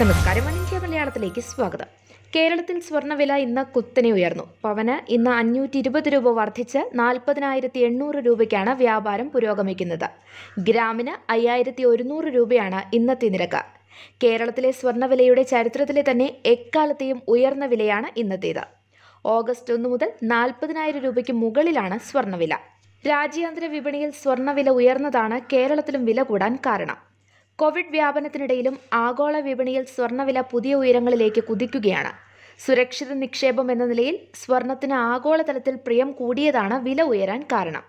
നമസ്കാരം മനുഷ്യ മലയാളത്തിലേക്ക് സ്വാഗതം കേരളത്തിൽ സ്വർണ്ണവില ഇന്ന് കുത്തനെ ഉയർന്നു പവന് ഇന്ന് അഞ്ഞൂറ്റി ഇരുപത് രൂപ വർദ്ധിച്ച് നാൽപ്പതിനായിരത്തി എണ്ണൂറ് രൂപയ്ക്കാണ് വ്യാപാരം പുരോഗമിക്കുന്നത് ഗ്രാമിന് അയ്യായിരത്തി ഒരുന്നൂറ് രൂപയാണ് ഇന്നത്തെ നിരക്ക് കേരളത്തിലെ സ്വർണ്ണവിലയുടെ ചരിത്രത്തിലെ തന്നെ എക്കാലത്തെയും ഉയർന്ന വിലയാണ് ഇന്നത്തേത് ഓഗസ്റ്റ് ഒന്ന് മുതൽ നാൽപ്പതിനായിരം രൂപയ്ക്ക് മുകളിലാണ് സ്വർണ്ണവില രാജ്യാന്തര വിപണിയിൽ സ്വർണ്ണവില ഉയർന്നതാണ് കേരളത്തിലും വില കൂടാൻ കാരണം കോവിഡ് വ്യാപനത്തിനിടയിലും ആഗോള വിപണിയിൽ സ്വർണ്ണവില പുതിയ ഉയരങ്ങളിലേക്ക് കുതിക്കുകയാണ് സുരക്ഷിത നിക്ഷേപം എന്ന നിലയിൽ സ്വർണത്തിന് ആഗോളതലത്തിൽ പ്രിയം കൂടിയതാണ് വില ഉയരാൻ കാരണം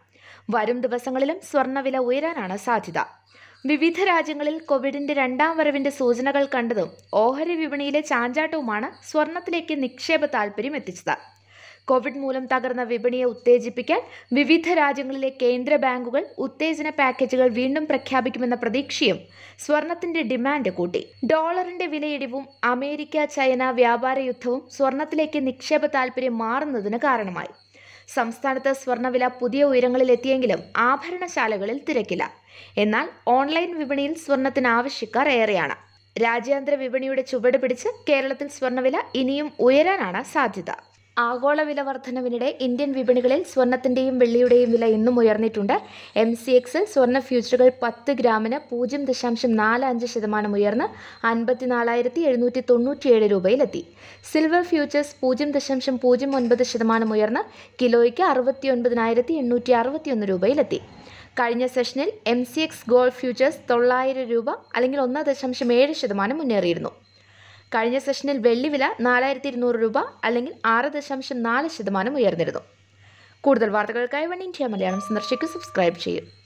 വരും ദിവസങ്ങളിലും സ്വർണ്ണവില ഉയരാനാണ് സാധ്യത വിവിധ രാജ്യങ്ങളിൽ കോവിഡിന്റെ രണ്ടാം വരവിന്റെ സൂചനകൾ കണ്ടതും ഓഹരി വിപണിയിലെ ചാഞ്ചാട്ടവുമാണ് സ്വർണത്തിലേക്ക് നിക്ഷേപ താൽപര്യം എത്തിച്ചത് കോവിഡ് മൂലം തകർന്ന വിപണിയെ ഉത്തേജിപ്പിക്കാൻ വിവിധ രാജ്യങ്ങളിലെ കേന്ദ്ര ബാങ്കുകൾ ഉത്തേജന പാക്കേജുകൾ വീണ്ടും പ്രഖ്യാപിക്കുമെന്ന പ്രതീക്ഷയും സ്വർണത്തിന്റെ ഡിമാൻഡ് കൂട്ടി ഡോളറിന്റെ വിലയിടിവും അമേരിക്ക ചൈന വ്യാപാര യുദ്ധവും സ്വർണത്തിലേക്ക് നിക്ഷേപ താൽപര്യം മാറുന്നതിന് കാരണമായി സംസ്ഥാനത്ത് സ്വർണ്ണവില പുതിയ ഉയരങ്ങളിലെത്തിയെങ്കിലും ആഭരണശാലകളിൽ തിരക്കില്ല എന്നാൽ ഓൺലൈൻ വിപണിയിൽ സ്വർണത്തിന് ആവശ്യക്കാർ ഏറെയാണ് രാജ്യാന്തര വിപണിയുടെ ചുവട് പിടിച്ച് കേരളത്തിൽ സ്വർണ്ണവില ഇനിയും ഉയരാനാണ് സാധ്യത ആഗോള വില വർധനവിനിടെ ഇന്ത്യൻ വിപണികളിൽ സ്വർണത്തിൻ്റെയും വെള്ളിയുടെയും വില ഇന്നും ഉയർന്നിട്ടുണ്ട് എം സി എക്സിൽ സ്വർണ്ണ ഫ്യൂച്ചറുകൾ പത്ത് ഗ്രാമിന് പൂജ്യം ദശാംശം നാല് അഞ്ച് ശതമാനം ഉയർന്ന് അൻപത്തിനാലായിരത്തി എഴുന്നൂറ്റി തൊണ്ണൂറ്റിയേഴ് രൂപയിലെത്തി സിൽവർ ഫ്യൂച്ചേഴ്സ് പൂജ്യം ദശാംശം പൂജ്യം ഒൻപത് ശതമാനം ഉയർന്ന് കിലോയ്ക്ക് അറുപത്തി ഒൻപതിനായിരത്തി എണ്ണൂറ്റി അറുപത്തിയൊന്ന് രൂപയിലെത്തി കഴിഞ്ഞ സെഷനിൽ M C X gold futures തൊള്ളായിരം രൂപ അല്ലെങ്കിൽ ഒന്ന് ദശാംശം ഏഴ് ശതമാനം മുന്നേറിയിരുന്നു കഴിഞ്ഞ സെഷനിൽ വെള്ളി വില നാലായിരത്തി ഇരുന്നൂറ് രൂപ അല്ലെങ്കിൽ ആറ് ദശാംശം നാല് ശതമാനം ഉയർന്നിരുന്നു കൂടുതൽ വാർത്തകൾക്കായി വൺ ഇന്ത്യ മലയാളം സന്ദർശിക്കുക സബ്സ്ക്രൈബ് ചെയ്യും